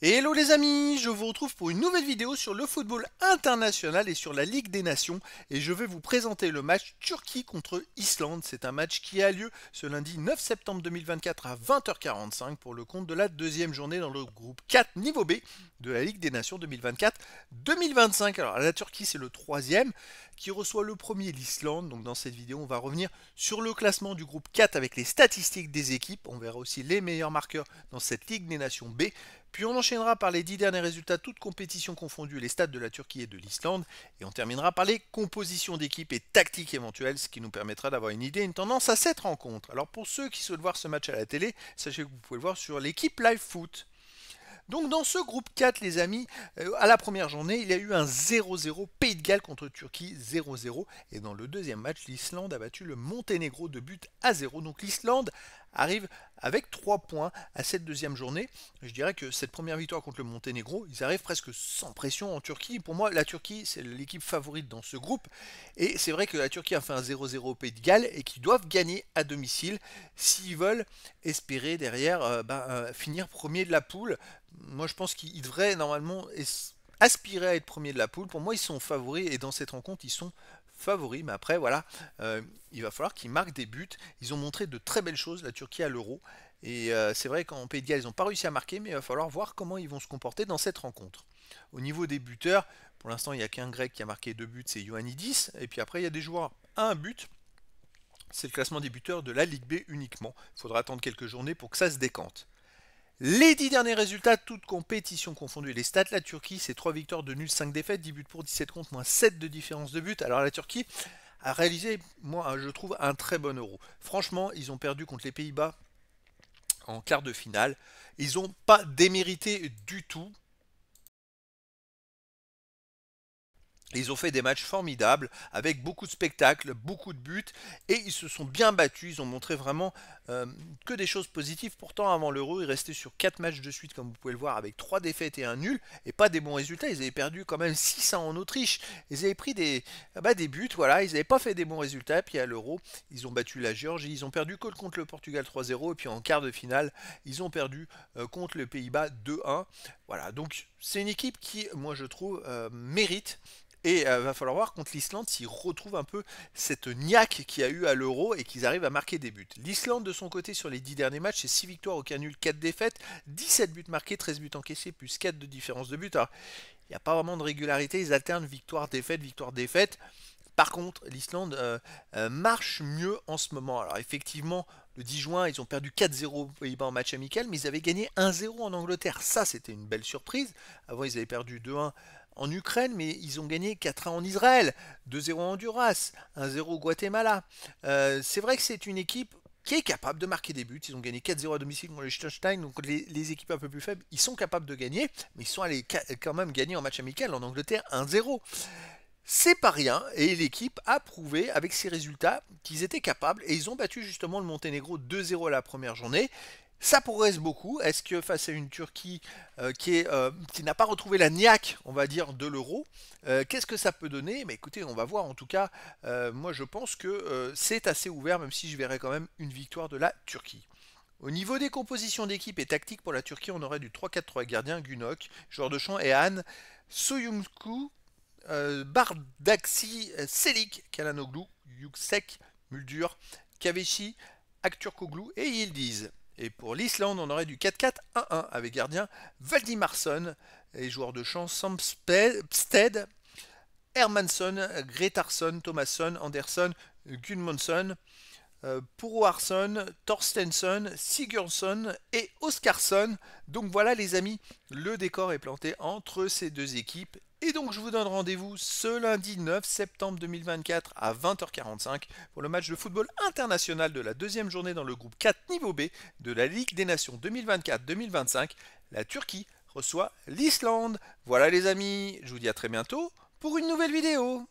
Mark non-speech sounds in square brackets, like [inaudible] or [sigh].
Hello les amis, je vous retrouve pour une nouvelle vidéo sur le football international et sur la Ligue des Nations et je vais vous présenter le match Turquie contre Islande. C'est un match qui a lieu ce lundi 9 septembre 2024 à 20h45 pour le compte de la deuxième journée dans le groupe 4 niveau B de la Ligue des Nations 2024-2025. Alors la Turquie c'est le troisième qui reçoit le premier l'Islande. Donc dans cette vidéo on va revenir sur le classement du groupe 4 avec les statistiques des équipes. On verra aussi les meilleurs marqueurs dans cette Ligue des Nations B puis on enchaînera par les dix derniers résultats, toutes compétitions confondues, les stades de la Turquie et de l'Islande. Et on terminera par les compositions d'équipe et tactiques éventuelles, ce qui nous permettra d'avoir une idée, une tendance à cette rencontre. Alors pour ceux qui souhaitent voir ce match à la télé, sachez que vous pouvez le voir sur l'équipe Live Foot. Donc dans ce groupe 4, les amis, euh, à la première journée, il y a eu un 0-0 Pays de Galles contre Turquie, 0-0. Et dans le deuxième match, l'Islande a battu le Monténégro de but à 0. Donc l'Islande arrive avec 3 points à cette deuxième journée. Je dirais que cette première victoire contre le Monténégro, ils arrivent presque sans pression en Turquie. Pour moi, la Turquie, c'est l'équipe favorite dans ce groupe. Et c'est vrai que la Turquie a fait un 0-0 au Pays de Galles et qu'ils doivent gagner à domicile s'ils veulent espérer derrière euh, ben, euh, finir premier de la poule. Moi, je pense qu'ils devraient normalement aspirer à être premier de la poule. Pour moi, ils sont favoris et dans cette rencontre, ils sont favori, mais après, voilà, euh, il va falloir qu'ils marquent des buts. Ils ont montré de très belles choses, la Turquie à l'Euro. Et euh, c'est vrai qu'en Pays de ils n'ont pas réussi à marquer, mais il va falloir voir comment ils vont se comporter dans cette rencontre. Au niveau des buteurs, pour l'instant, il n'y a qu'un grec qui a marqué deux buts, c'est Ioannidis. Et puis après, il y a des joueurs à un but. C'est le classement des buteurs de la Ligue B uniquement. Il faudra attendre quelques journées pour que ça se décante. Les 10 derniers résultats, toutes compétitions confondues. Les stats, la Turquie, c'est 3 victoires de nul, 5 défaites, 10 buts pour, 17 contre, moins 7 de différence de but. Alors la Turquie a réalisé, moi je trouve, un très bon euro. Franchement, ils ont perdu contre les Pays-Bas en quart de finale. Ils n'ont pas démérité du tout. Ils ont fait des matchs formidables avec beaucoup de spectacles, beaucoup de buts et ils se sont bien battus. Ils ont montré vraiment euh, que des choses positives. Pourtant, avant l'Euro, ils restaient sur 4 matchs de suite, comme vous pouvez le voir, avec 3 défaites et 1 nul et pas des bons résultats. Ils avaient perdu quand même 6 [laughs] 1 en Autriche. Ils avaient pris des, ah bah, des buts, voilà. Ils n'avaient pas fait des bons résultats. Puis à l'Euro, ils ont battu la Géorgie. Ils ont perdu contre le Portugal 3-0 et puis en quart de finale, ils ont perdu euh, contre le Pays-Bas 2-1. Voilà. Donc, c'est une équipe qui, moi, je trouve, euh, mérite et il euh, va falloir voir contre l'Islande s'ils retrouvent un peu cette niaque qu'il y a eu à l'Euro et qu'ils arrivent à marquer des buts. L'Islande, de son côté, sur les 10 derniers matchs, c'est 6 victoires, aucun nul, 4 défaites, 17 buts marqués, 13 buts encaissés, plus 4 de différence de buts. il n'y a pas vraiment de régularité, ils alternent victoire-défaite, victoire-défaite. Par contre, l'Islande euh, euh, marche mieux en ce moment. Alors effectivement, le 10 juin, ils ont perdu 4-0 aux Pays-Bas en match amical, mais ils avaient gagné 1-0 en Angleterre. Ça, c'était une belle surprise. Avant, ils avaient perdu 2-1 en Ukraine, mais ils ont gagné 4-1 en Israël, 2-0 en Honduras, 1-0 au Guatemala. Euh, c'est vrai que c'est une équipe qui est capable de marquer des buts. Ils ont gagné 4-0 à domicile contre le Liechtenstein, donc les, les, équipes un peu plus faibles, ils sont capables de gagner, mais ils sont allés quand même gagner en match amical en Angleterre 1-0. C'est pas rien et l'équipe a prouvé avec ses résultats qu'ils étaient capables et ils ont battu justement le Monténégro 2-0 à la première journée. Ça pourrait progresse beaucoup. Est-ce que face à une Turquie euh, euh, qui, n'a pas retrouvé la niaque, on va dire, de l'euro, euh, qu'est-ce que ça peut donner Mais écoutez, on va voir. En tout cas, moi je pense que c'est assez ouvert, même si je verrais quand même une victoire de la Turquie. Au niveau des compositions d'équipe et tactiques pour la Turquie, on aurait du 3-4-3 gardien Gunok, joueur de champ et Han, Soyumku, euh, Bardaxi, Selik, euh, Kalanoglu, Yuksek, Muldur, Kaveshi, Akturkoglu et Yildiz. Et pour l'Islande, on aurait du 4-4-1-1 avec gardien Valdimarsson et joueurs de chance Sam Hermansson, Hermanson, Gretarsson, Thomasson, Anderson, Gunmundsson, euh, Puroarsson, Torstenson, Sigurdsson et Oscarsson. Donc voilà les amis, le décor est planté entre ces deux équipes et donc je vous donne rendez-vous ce lundi 9 septembre 2024 à 20h45 pour le match de football international de la deuxième journée dans le groupe 4 niveau B de la Ligue des Nations 2024-2025. La Turquie reçoit l'Islande. Voilà les amis, je vous dis à très bientôt pour une nouvelle vidéo.